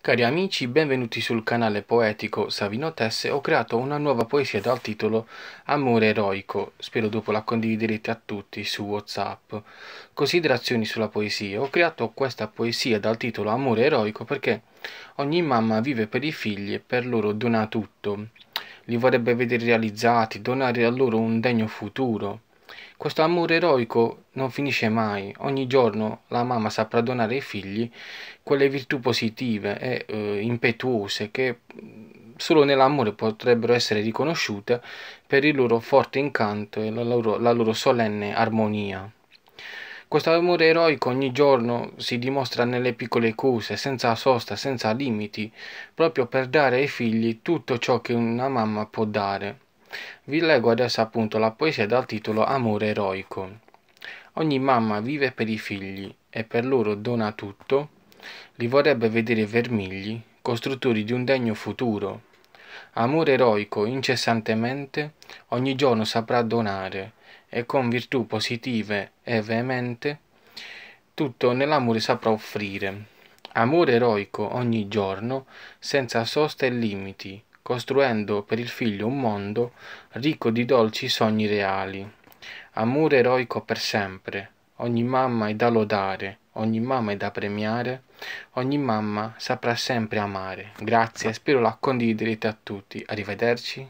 Cari amici, benvenuti sul canale poetico Savino Tesse. Ho creato una nuova poesia dal titolo Amore eroico. Spero dopo la condividerete a tutti su WhatsApp. Considerazioni sulla poesia. Ho creato questa poesia dal titolo Amore eroico perché ogni mamma vive per i figli e per loro dona tutto. Li vorrebbe vedere realizzati, donare a loro un degno futuro. Questo amore eroico non finisce mai, ogni giorno la mamma saprà donare ai figli quelle virtù positive e eh, impetuose che mm, solo nell'amore potrebbero essere riconosciute per il loro forte incanto e la loro, la loro solenne armonia. Questo amore eroico ogni giorno si dimostra nelle piccole cose, senza sosta, senza limiti, proprio per dare ai figli tutto ciò che una mamma può dare. Vi leggo adesso appunto la poesia dal titolo Amore eroico. Ogni mamma vive per i figli e per loro dona tutto, li vorrebbe vedere vermigli, costruttori di un degno futuro. Amore eroico incessantemente ogni giorno saprà donare e con virtù positive e veemente tutto nell'amore saprà offrire. Amore eroico ogni giorno, senza sosta e limiti, costruendo per il figlio un mondo ricco di dolci sogni reali. Amore eroico per sempre, ogni mamma è da lodare, ogni mamma è da premiare, ogni mamma saprà sempre amare. Grazie, spero la condividerete a tutti. Arrivederci.